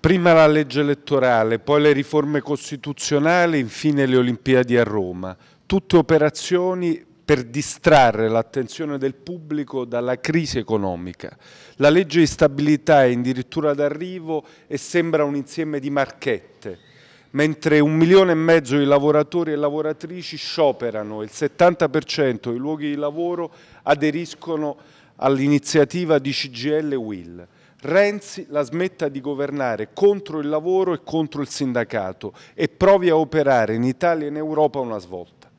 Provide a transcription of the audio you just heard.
Prima la legge elettorale, poi le riforme costituzionali, infine le Olimpiadi a Roma. Tutte operazioni per distrarre l'attenzione del pubblico dalla crisi economica. La legge di stabilità è addirittura d'arrivo e sembra un insieme di marchette, mentre un milione e mezzo di lavoratori e lavoratrici scioperano e il 70% dei luoghi di lavoro aderiscono all'iniziativa di CGL Will. Renzi la smetta di governare contro il lavoro e contro il sindacato e provi a operare in Italia e in Europa una svolta.